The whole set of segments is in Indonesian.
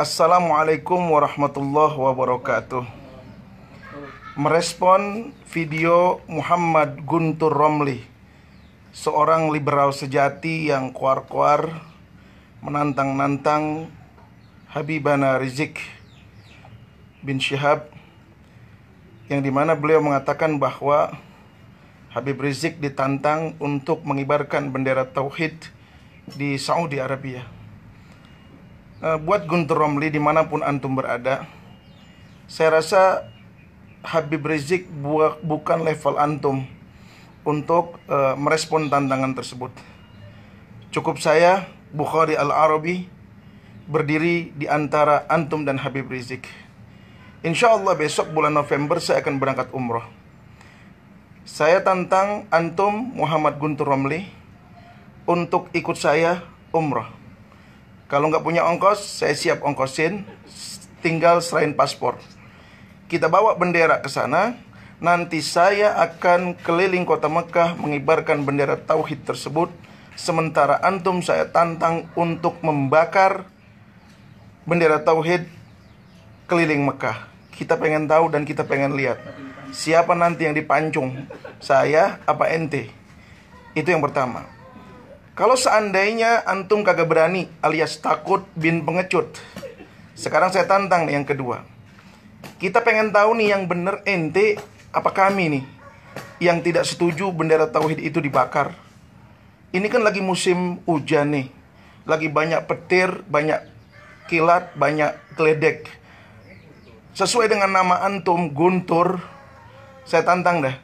Assalamualaikum warahmatullahi wabarakatuh. Merespon video Muhammad Guntur Romli, seorang liberal sejati yang kuar-kuar menantang-nantang Habibana Rizik bin Syihab yang dimana beliau mengatakan bahwa Habib Rizik ditantang untuk mengibarkan bendera Tauhid di Saudi Arabia. Eh, buat Guntur Romli dimanapun antum berada saya rasa Habib Rizik bu bukan level antum untuk uh, merespon tantangan tersebut cukup saya Bukhari Al-Arabi berdiri di antara antum dan Habib Rizik Insya Allah besok bulan November saya akan berangkat umroh saya tantang antum Muhammad Guntur Romli untuk ikut saya umroh kalau nggak punya ongkos, saya siap ongkosin, tinggal serain paspor. Kita bawa bendera ke sana, nanti saya akan keliling kota Mekah mengibarkan bendera tauhid tersebut. Sementara antum saya tantang untuk membakar bendera tauhid keliling Mekah. Kita pengen tahu dan kita pengen lihat siapa nanti yang dipancung, saya apa ente. Itu yang pertama. Kalau seandainya antum kagak berani alias takut bin pengecut. Sekarang saya tantang nih yang kedua. Kita pengen tahu nih yang bener ente apa kami nih yang tidak setuju bendera tauhid itu dibakar. Ini kan lagi musim hujan nih. Lagi banyak petir, banyak kilat, banyak kledek. Sesuai dengan nama antum Guntur, saya tantang dah.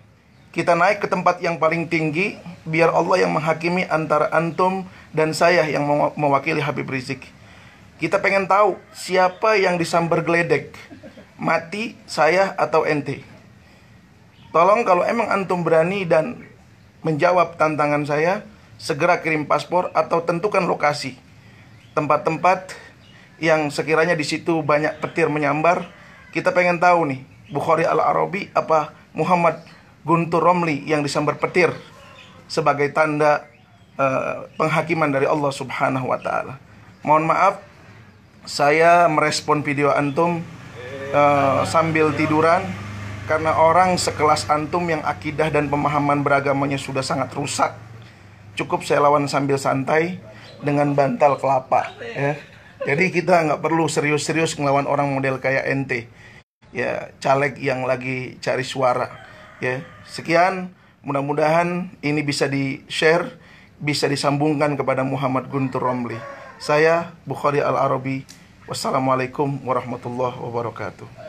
Kita naik ke tempat yang paling tinggi, biar Allah yang menghakimi antara antum dan saya yang mewakili Habib Rizik. Kita pengen tahu siapa yang disambar geledek, mati, saya atau ente. Tolong kalau emang antum berani dan menjawab tantangan saya, segera kirim paspor atau tentukan lokasi. Tempat-tempat yang sekiranya di situ banyak petir menyambar, kita pengen tahu nih, Bukhari Al-Arabi apa Muhammad Guntur Romli yang disambar petir sebagai tanda uh, penghakiman dari Allah Subhanahu wa taala. Mohon maaf saya merespon video antum uh, sambil tiduran karena orang sekelas antum yang akidah dan pemahaman beragamanya sudah sangat rusak. Cukup saya lawan sambil santai dengan bantal kelapa ya. Jadi kita nggak perlu serius-serius ngelawan orang model kayak NT Ya, caleg yang lagi cari suara. Ya, sekian Mudah-mudahan ini bisa di-share, bisa disambungkan kepada Muhammad Guntur Romli. Saya Bukhari Al-Arabi. Wassalamualaikum warahmatullahi wabarakatuh.